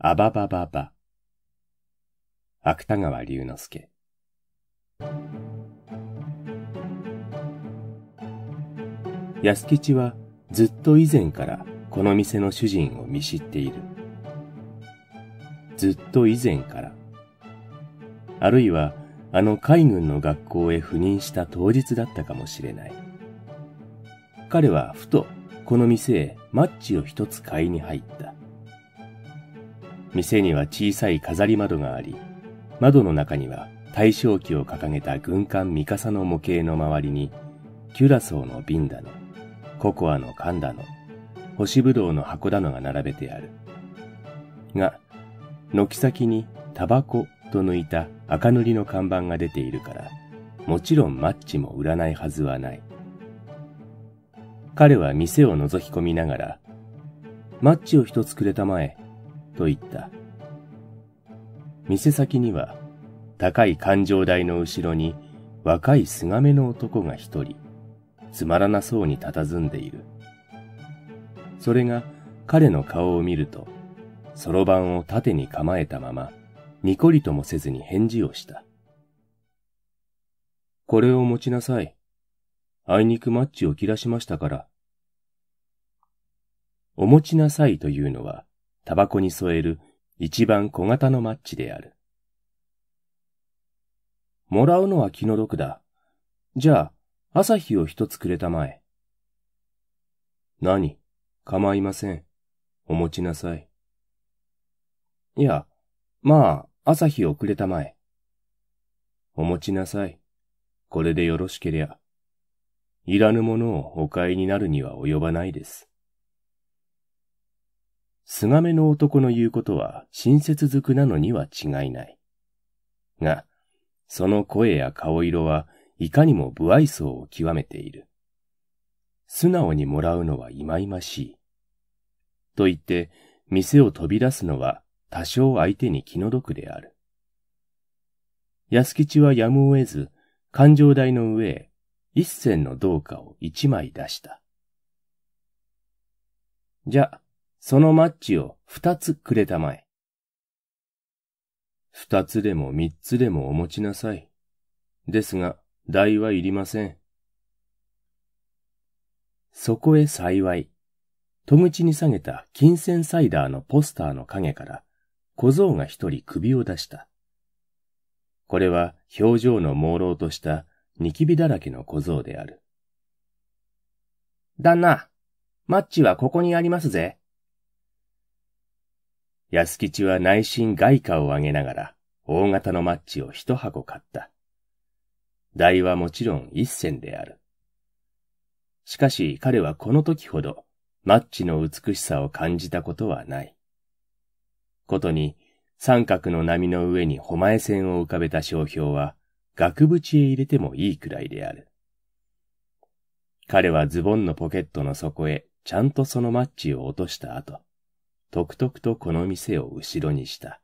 あばばばば。芥川龍之介。安吉はずっと以前からこの店の主人を見知っている。ずっと以前から。あるいは、あの海軍の学校へ赴任した当日だったかもしれない。彼はふとこの店へマッチを一つ買いに入った。店には小さい飾り窓があり、窓の中には大正期を掲げた軍艦三笠の模型の周りに、キュラソーの瓶だの、ココアの缶だの、干しぶどうの箱だのが並べてある。が、軒先にタバコと抜いた赤塗りの看板が出ているから、もちろんマッチも売らないはずはない。彼は店を覗き込みながら、マッチを一つくれたまえ、と言った。店先には高い感情台の後ろに若いすがめの男が一人、つまらなそうに佇んでいる。それが彼の顔を見ると、そろばんを縦に構えたまま、にこりともせずに返事をした。これを持ちなさい。あいにくマッチを切らしましたから。お持ちなさいというのは、タバコに添える一番小型のマッチである。もらうのは気の毒だ。じゃあ、朝日を一つくれたまえ。何構いません。お持ちなさい。いや、まあ、朝日をくれたまえ。お持ちなさい。これでよろしけりゃ。いらぬものをお買いになるには及ばないです。すがめの男の言うことは親切づくなのには違いない。が、その声や顔色はいかにも不愛想を極めている。素直にもらうのは忌々しい。と言って、店を飛び出すのは多少相手に気の毒である。安吉はやむを得ず、勘定台の上へ一銭の銅貨を一枚出した。じゃあ、そのマッチを二つくれたまえ。二つでも三つでもお持ちなさい。ですが、代はいりません。そこへ幸い、戸口に下げた金銭サイダーのポスターの影から小僧が一人首を出した。これは表情の朦朧としたニキビだらけの小僧である。旦那、マッチはここにありますぜ。安吉は内心外貨を上げながら、大型のマッチを一箱買った。台はもちろん一銭である。しかし彼はこの時ほど、マッチの美しさを感じたことはない。ことに、三角の波の上に誉前線を浮かべた商標は、額縁へ入れてもいいくらいである。彼はズボンのポケットの底へちゃんとそのマッチを落とした後、とくとくとこの店を後ろにした。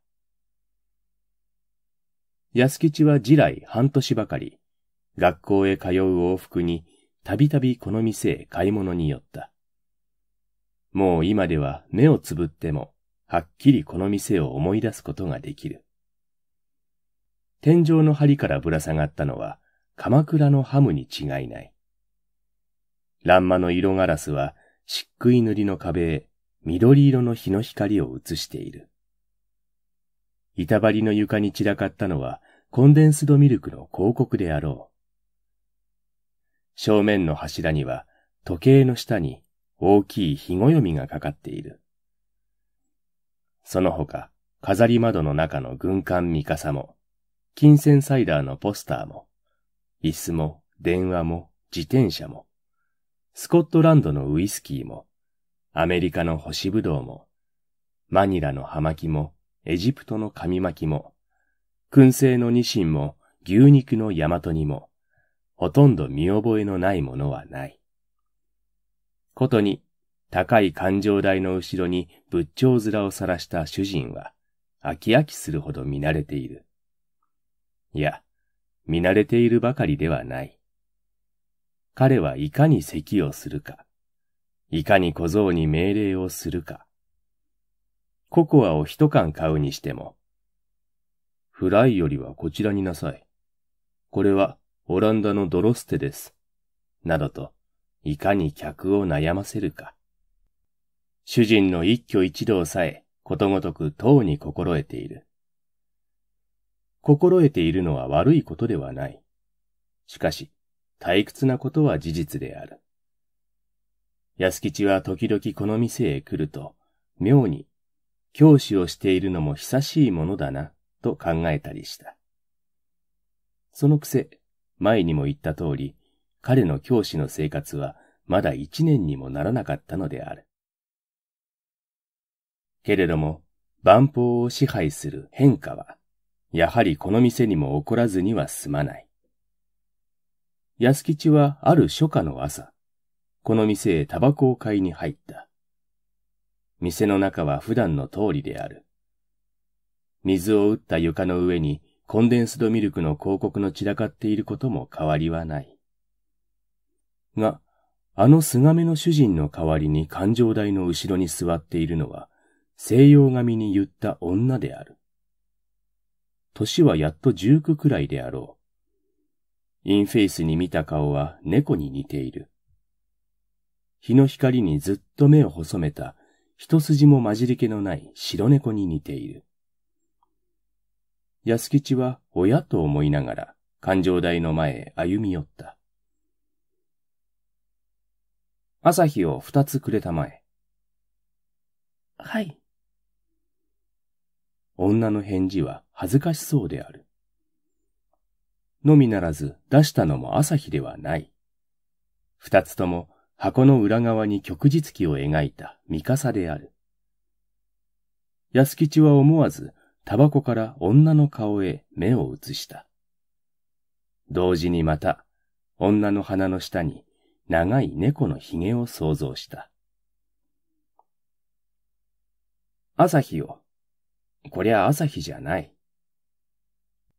安吉は次来半年ばかり、学校へ通う往復に、たびたびこの店へ買い物に寄った。もう今では目をつぶっても、はっきりこの店を思い出すことができる。天井の梁からぶら下がったのは、鎌倉のハムに違いない。欄間の色ガラスは、漆喰塗りの壁へ緑色の日の光を映している。板張りの床に散らかったのはコンデンスドミルクの広告であろう。正面の柱には時計の下に大きい日ごみがかかっている。その他、飾り窓の中の軍艦三笠も、金銭サイダーのポスターも、椅子も、電話も、自転車も、スコットランドのウイスキーも、アメリカの星ぶどうも、マニラの葉巻も、エジプトの紙巻も、燻製のニシンも、牛肉の大和にも、ほとんど見覚えのないものはない。ことに、高い環状台の後ろに仏頂面をさらした主人は、飽き飽きするほど見慣れている。いや、見慣れているばかりではない。彼はいかに咳をするか、いかに小僧に命令をするか。ココアを一缶買うにしても、フライよりはこちらになさい。これはオランダのドロステです。などと、いかに客を悩ませるか。主人の一挙一動さえことごとくとうに心得ている。心得ているのは悪いことではない。しかし、退屈なことは事実である。安吉は時々この店へ来ると、妙に、教師をしているのも久しいものだな、と考えたりした。そのくせ、前にも言った通り、彼の教師の生活はまだ一年にもならなかったのである。けれども、万法を支配する変化は、やはりこの店にも起こらずには済まない。安吉はある初夏の朝、この店へタバコを買いに入った。店の中は普段の通りである。水を打った床の上にコンデンスドミルクの広告の散らかっていることも変わりはない。が、あの菅目の主人の代わりに環状台の後ろに座っているのは、西洋髪に言った女である。歳はやっと19くらいであろう。インフェイスに見た顔は猫に似ている。日の光にずっと目を細めた、一筋も混じり気のない白猫に似ている。安吉は親と思いながら、勘定台の前へ歩み寄った。朝日を二つくれたまえ。はい。女の返事は恥ずかしそうである。のみならず出したのも朝日ではない。二つとも箱の裏側に旭日記を描いた三笠である。安吉は思わず、タバコから女の顔へ目を移した。同時にまた、女の鼻の下に長い猫の髭を想像した。朝日を。こりゃ朝日じゃない。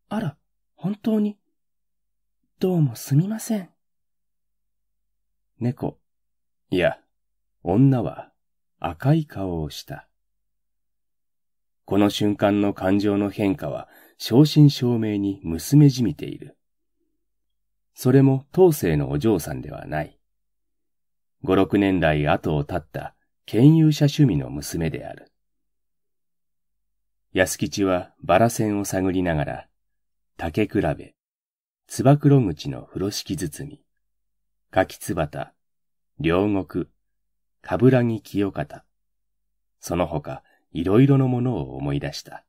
あら、本当に。どうもすみません。猫、いや、女は赤い顔をした。この瞬間の感情の変化は正真正銘に娘じみている。それも当世のお嬢さんではない。五六年来後を絶った権有者趣味の娘である。安吉はバラ線を探りながら、竹比べ、つば口の風呂敷包み、柿つばた、両国、かぶらぎ清方、その他、いろいろのものを思い出した。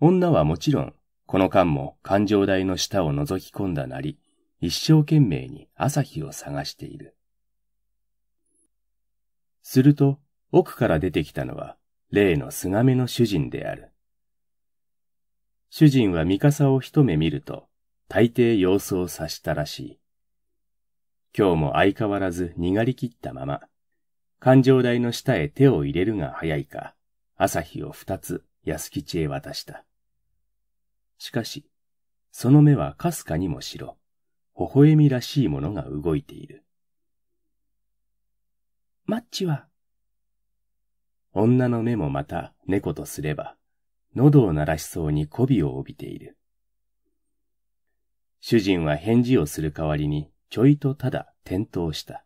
女はもちろん、この間も環状台の下を覗き込んだなり、一生懸命に朝日を探している。すると、奥から出てきたのは、例のすがめの主人である。主人はミカサを一目見ると、大抵様子を察したらしい。今日も相変わらずにがりきったまま、感情台の下へ手を入れるが早いか、朝日を二つ安吉へ渡した。しかし、その目はかすかにも白、微笑みらしいものが動いている。マッチは女の目もまた猫とすれば、喉を鳴らしそうに媚びを帯びている。主人は返事をする代わりにちょいとただ転倒した。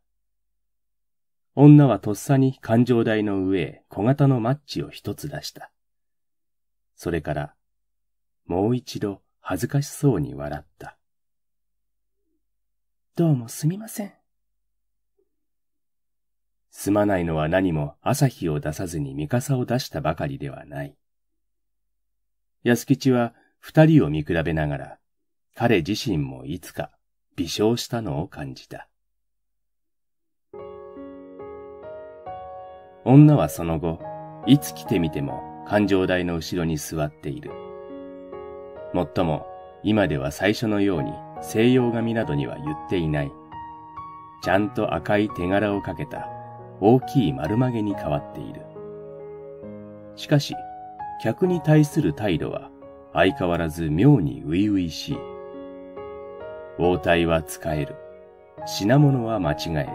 女はとっさに環状台の上へ小型のマッチを一つ出した。それから、もう一度恥ずかしそうに笑った。どうもすみません。すまないのは何も朝日を出さずに三笠を出したばかりではない。安吉は二人を見比べながら、彼自身もいつか微笑したのを感じた。女はその後、いつ来てみても感情台の後ろに座っている。もっとも、今では最初のように西洋髪などには言っていない。ちゃんと赤い手柄をかけた大きい丸曲げに変わっている。しかし、客に対する態度は相変わらず妙に初々しい。応対は使える。品物は間違える。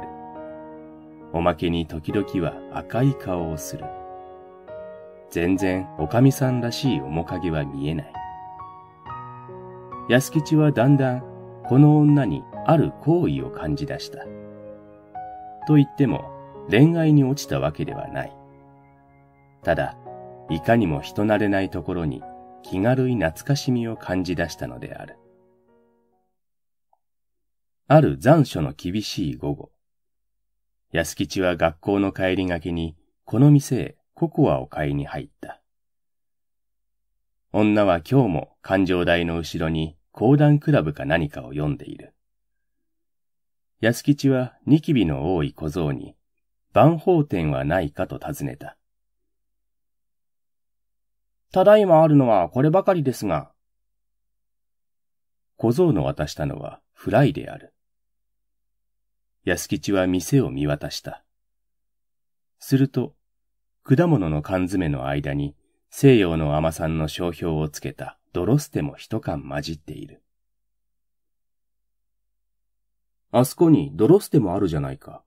おまけに時々は赤い顔をする。全然おかみさんらしい面影は見えない。安吉はだんだんこの女にある好意を感じ出した。と言っても恋愛に落ちたわけではない。ただ、いかにも人慣れないところに気軽い懐かしみを感じ出したのである。ある残暑の厳しい午後。安吉は学校の帰りがけに、この店へココアを買いに入った。女は今日も環状台の後ろに講談クラブか何かを読んでいる。安吉はニキビの多い小僧に、万宝店はないかと尋ねた。ただいまあるのはこればかりですが。小僧の渡したのはフライである。安吉は店を見渡した。すると、果物の缶詰の間に西洋の甘さんの商標をつけたドロステも一缶混じっている。あそこにドロステもあるじゃないか。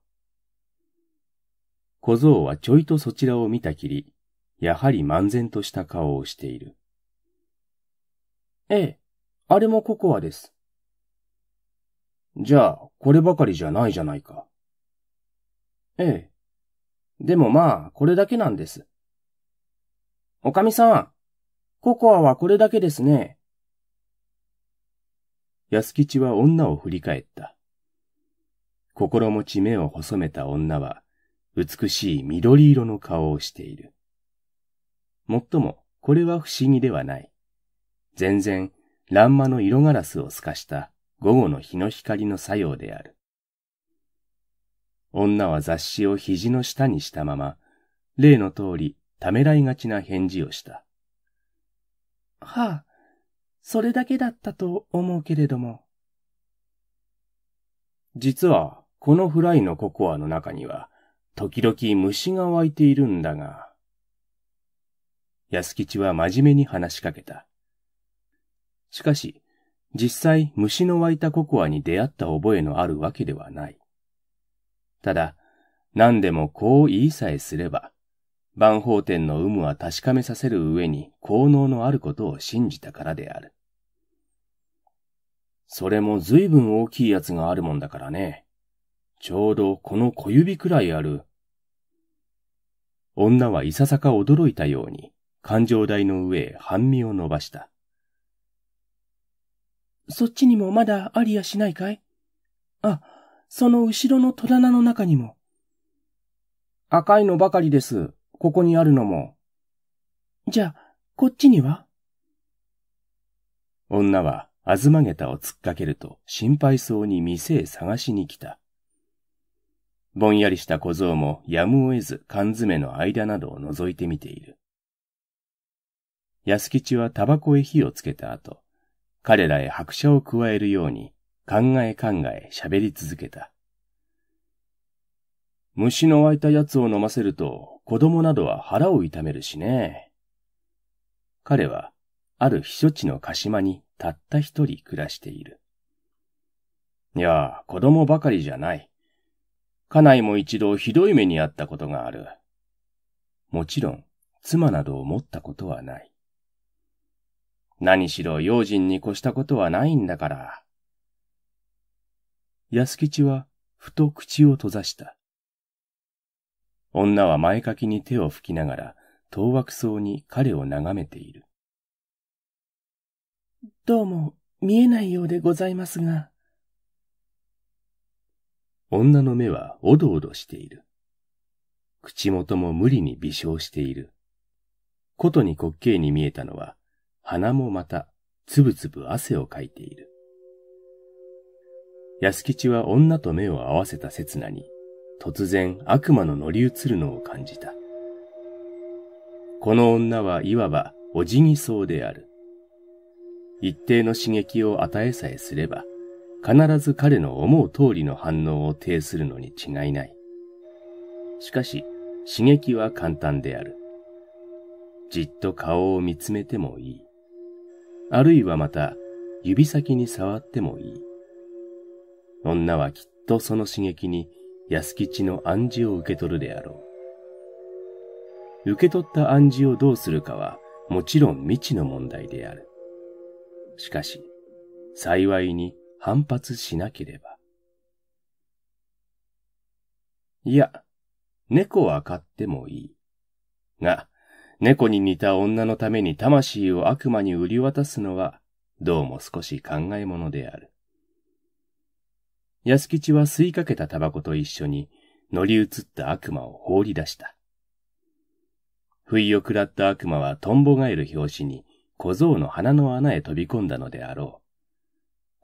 小僧はちょいとそちらを見たきり、やはり漫然とした顔をしている。ええ、あれもココアです。じゃあ、こればかりじゃないじゃないか。ええ。でもまあ、これだけなんです。おかみさん、ココアはこれだけですね。安吉は女を振り返った。心持ち目を細めた女は、美しい緑色の顔をしている。もっとも、これは不思議ではない。全然、欄間の色ガラスを透かした午後の日の光の作用である。女は雑誌を肘の下にしたまま、例の通りためらいがちな返事をした。はあ、それだけだったと思うけれども。実は、このフライのココアの中には、時々虫が湧いているんだが。安吉は真面目に話しかけた。しかし、実際虫の湧いたココアに出会った覚えのあるわけではない。ただ、何でもこう言いさえすれば、万宝天の有無は確かめさせる上に効能のあることを信じたからである。それも随分大きいやつがあるもんだからね。ちょうどこの小指くらいある。女はいささか驚いたように、感情台の上へ半身を伸ばした。そっちにもまだありやしないかいあ、その後ろの戸棚の中にも。赤いのばかりです。ここにあるのも。じゃあ、こっちには女は、あずまげたを突っかけると心配そうに店へ探しに来た。ぼんやりした小僧もやむを得ず缶詰の間などを覗いてみている。安吉はタバコへ火をつけた後、彼らへ拍車を加えるように考え考え喋り続けた。虫の湧いたやつを飲ませると子供などは腹を痛めるしね。彼はある避暑地の鹿島にたった一人暮らしている。いや、子供ばかりじゃない。家内も一度ひどい目にあったことがある。もちろん、妻などを持ったことはない。何しろ用心に越したことはないんだから。安吉は、ふと口を閉ざした。女は前掛きに手を拭きながら、当惑そうに彼を眺めている。どうも、見えないようでございますが。女の目はおどおどしている。口元も無理に微笑している。ことに滑稽に見えたのは、鼻もまた、つぶつぶ汗をかいている。安吉は女と目を合わせた刹那に、突然悪魔の乗り移るのを感じた。この女はいわばおじぎそうである。一定の刺激を与えさえすれば、必ず彼の思う通りの反応を呈するのに違いない。しかし、刺激は簡単である。じっと顔を見つめてもいい。あるいはまた指先に触ってもいい。女はきっとその刺激に安吉の暗示を受け取るであろう。受け取った暗示をどうするかはもちろん未知の問題である。しかし、幸いに反発しなければ。いや、猫は飼ってもいい。が、猫に似た女のために魂を悪魔に売り渡すのは、どうも少し考え物である。安吉は吸いかけたタバコと一緒に乗り移った悪魔を放り出した。不意を喰らった悪魔はトンボ返る拍子に小僧の鼻の穴へ飛び込んだのであろ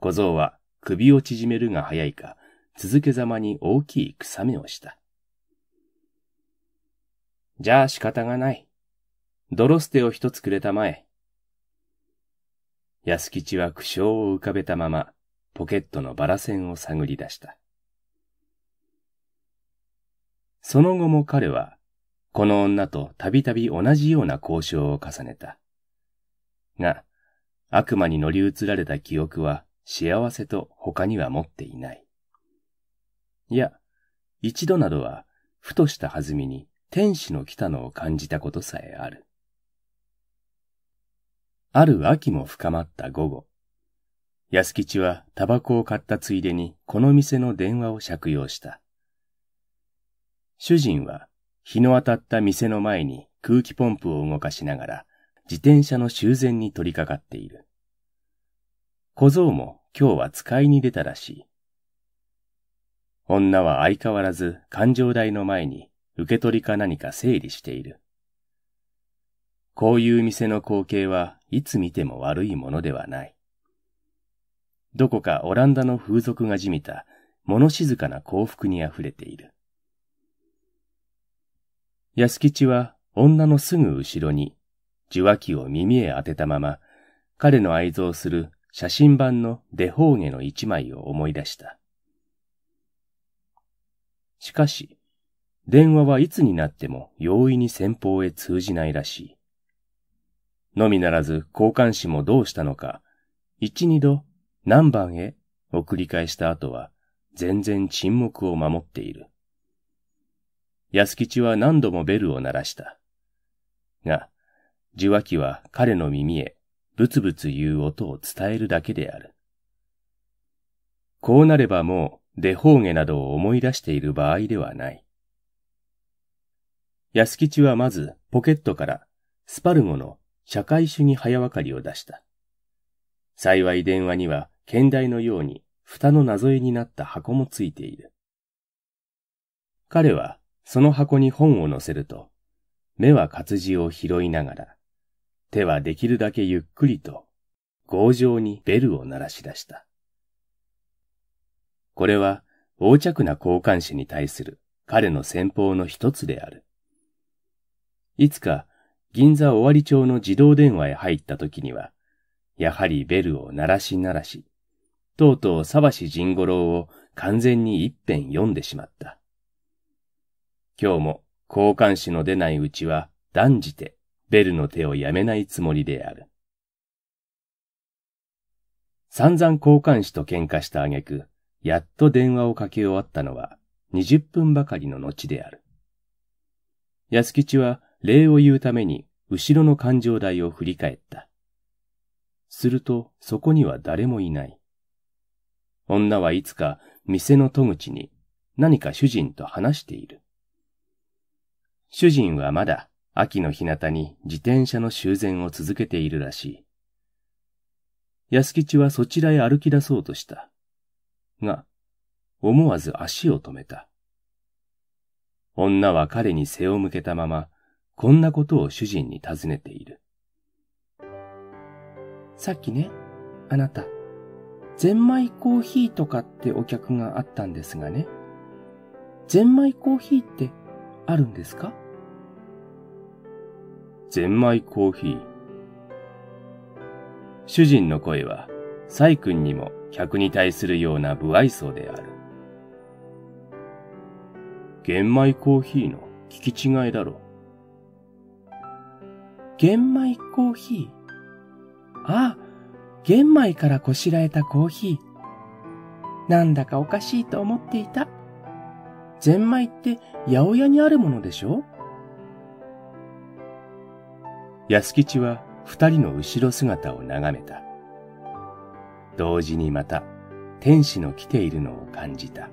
う。小僧は首を縮めるが早いか、続けざまに大きい草目をした。じゃあ仕方がない。ドロステを一つくれたまえ。安吉は苦笑を浮かべたまま、ポケットのバラ線を探り出した。その後も彼は、この女とたびたび同じような交渉を重ねた。が、悪魔に乗り移られた記憶は幸せと他には持っていない。いや、一度などは、ふとした弾みに天使の来たのを感じたことさえある。ある秋も深まった午後、安吉はタバコを買ったついでにこの店の電話を借用した。主人は日の当たった店の前に空気ポンプを動かしながら自転車の修繕に取り掛かっている。小僧も今日は使いに出たらしい。女は相変わらず感情台の前に受け取りか何か整理している。こういう店の光景はいつ見ても悪いものではない。どこかオランダの風俗がじみた物静かな幸福に溢れている。安吉は女のすぐ後ろに受話器を耳へ当てたまま彼の愛蔵する写真版のデホーゲの一枚を思い出した。しかし、電話はいつになっても容易に先方へ通じないらしい。のみならず交換士もどうしたのか、一二度何番へを繰り返した後は全然沈黙を守っている。安吉は何度もベルを鳴らした。が、受話器は彼の耳へブツブツ言う音を伝えるだけである。こうなればもう出方下などを思い出している場合ではない。安吉はまずポケットからスパルゴの社会主義早わかりを出した。幸い電話には、剣台のように、蓋の謎絵になった箱もついている。彼は、その箱に本を載せると、目は活字を拾いながら、手はできるだけゆっくりと、強情にベルを鳴らし出した。これは、横着な交換士に対する彼の戦法の一つである。いつか銀座尾張町の自動電話へ入った時には、やはりベルを鳴らし鳴らし、とうとう沢氏甚五郎を完全に一遍読んでしまった。今日も交換紙の出ないうちは断じてベルの手をやめないつもりである。散々交換紙と喧嘩した挙句、やっと電話をかけ終わったのは20分ばかりの後である。安吉は礼を言うために後ろの感情台を振り返った。するとそこには誰もいない。女はいつか店の戸口に何か主人と話している。主人はまだ秋の日向に自転車の修繕を続けているらしい。安吉はそちらへ歩き出そうとした。が、思わず足を止めた。女は彼に背を向けたまま、こんなことを主人に尋ねている。さっきね、あなた、ゼンマイコーヒーとかってお客があったんですがね。ゼンマイコーヒーってあるんですかゼンマイコーヒー。主人の声は、サイ君にも客に対するような不愛想である。玄米コーヒーの聞き違いだろう。玄米コーヒー。ああ、玄米からこしらえたコーヒー。なんだかおかしいと思っていた。ゼンマイって八百屋にあるものでしょ安吉は二人の後ろ姿を眺めた。同時にまた天使の来ているのを感じた。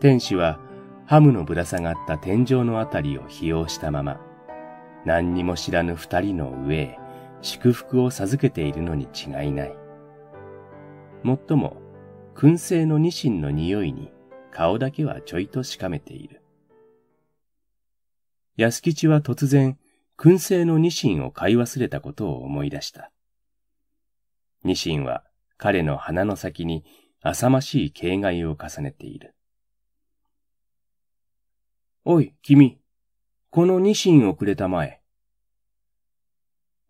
天使はハムのぶら下がった天井のあたりを費用したまま何にも知らぬ二人の上へ祝福を授けているのに違いない。もっとも、燻製のニシンの匂いに顔だけはちょいとしかめている。安吉は突然、燻製のニシンを買い忘れたことを思い出した。ニシンは彼の鼻の先に浅ましい形骸を重ねている。おい、君、このニシンをくれたまえ。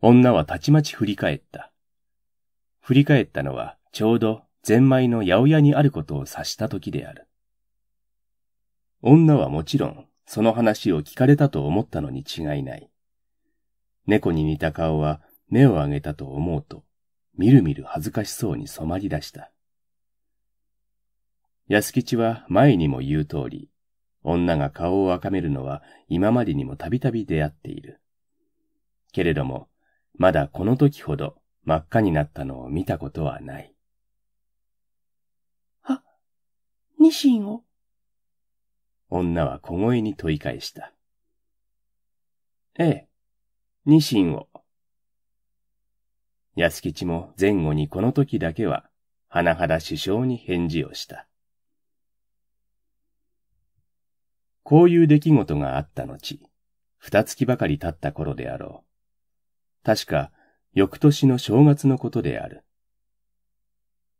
女はたちまち振り返った。振り返ったのは、ちょうどゼンマイの八百屋にあることを察した時である。女はもちろん、その話を聞かれたと思ったのに違いない。猫に似た顔は目を上げたと思うと、みるみる恥ずかしそうに染まり出した。安吉は前にも言う通り、女が顔を赤めるのは今までにもたびたび出会っている。けれども、まだこの時ほど真っ赤になったのを見たことはない。あ、ニシンを女は小声に問い返した。ええ、ニシンを。安吉も前後にこの時だけは、甚だ首相に返事をした。こういう出来事があった後、二月ばかり経った頃であろう。確か、翌年の正月のことである。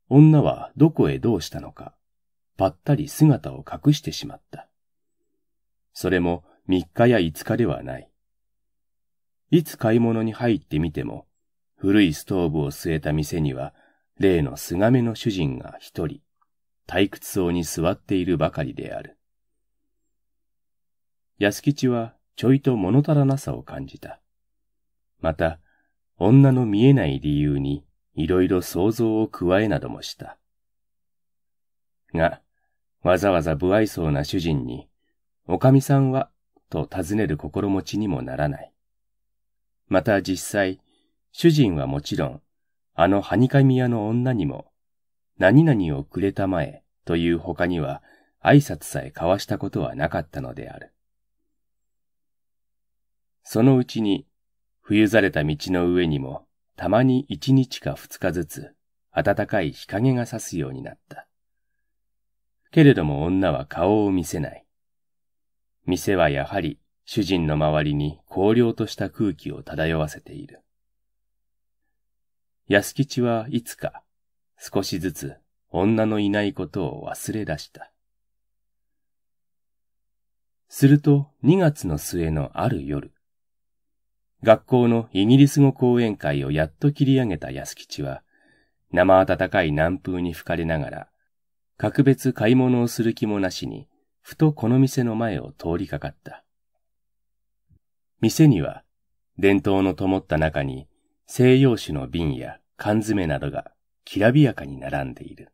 女はどこへどうしたのか、ぱったり姿を隠してしまった。それも3日や5日ではない。いつ買い物に入ってみても、古いストーブを据えた店には、例のすがめの主人が一人、退屈そうに座っているばかりである。安吉はちょいと物足らなさを感じた。また、女の見えない理由にいろいろ想像を加えなどもした。が、わざわざ不愛想な主人に、おかみさんは、と尋ねる心持ちにもならない。また実際、主人はもちろん、あのはにかみ屋の女にも、何々をくれたまえという他には挨拶さえ交わしたことはなかったのである。そのうちに冬ざれた道の上にも、たまに一日か二日ずつ、暖かい日陰が差すようになった。けれども女は顔を見せない。店はやはり主人の周りに荒涼とした空気を漂わせている。安吉はいつか少しずつ女のいないことを忘れ出した。すると二月の末のある夜、学校のイギリス語講演会をやっと切り上げた安吉は、生暖かい南風に吹かれながら、格別買い物をする気もなしに、ふとこの店の前を通りかかった。店には、伝統の灯った中に、西洋酒の瓶や缶詰などがきらびやかに並んでいる。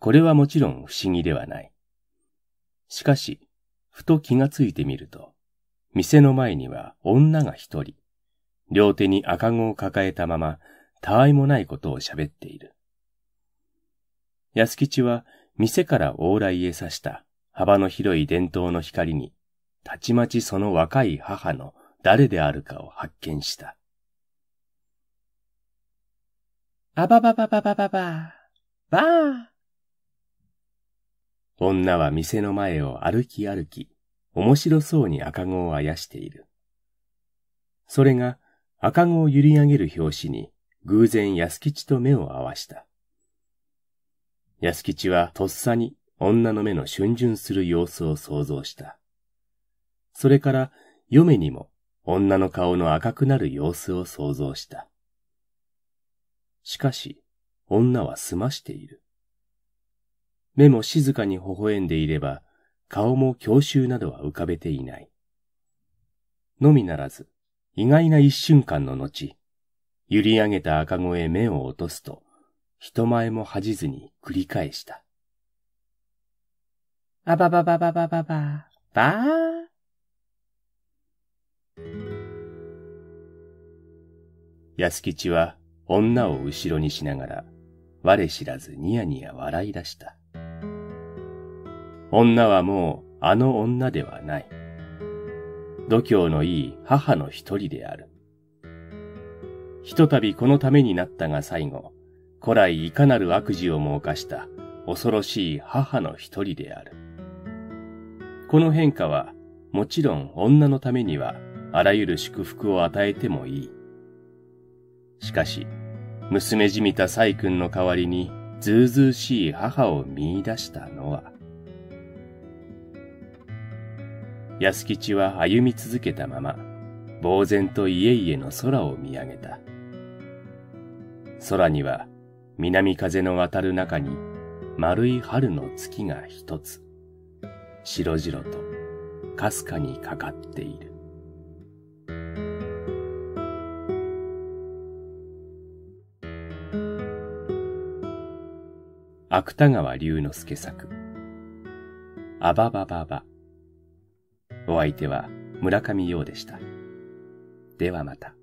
これはもちろん不思議ではない。しかし、ふと気がついてみると、店の前には女が一人、両手に赤子を抱えたまま、たわいもないことを喋っている。安吉は店から往来へ刺した幅の広い伝統の光に、たちまちその若い母の誰であるかを発見した。あばばばばばばばばあ。女は店の前を歩き歩き、面白そうに赤子をあやしている。それが赤子を揺り上げる拍子に偶然安吉と目を合わした。安吉はとっさに女の目の逡巡する様子を想像した。それから嫁にも女の顔の赤くなる様子を想像した。しかし、女は済ましている。目も静かに微笑んでいれば、顔も教習などは浮かべていない。のみならず、意外な一瞬間の後、揺り上げた赤子へ目を落とすと、人前も恥じずに繰り返した。あばばばばばばば、ばあ。安吉は女を後ろにしながら、我知らずニヤニヤ笑い出した。女はもうあの女ではない。度胸のいい母の一人である。ひとたびこのためになったが最後、古来いかなる悪事をも犯した恐ろしい母の一人である。この変化は、もちろん女のためにはあらゆる祝福を与えてもいい。しかし、娘じみた細君の代わりにずうずうしい母を見出したのは、安吉は歩み続けたまま、呆然と家々の空を見上げた。空には南風の渡る中に丸い春の月が一つ、白々とかすかにかかっている。芥川龍之介作、あばばばば。お相手は村上陽でした。ではまた。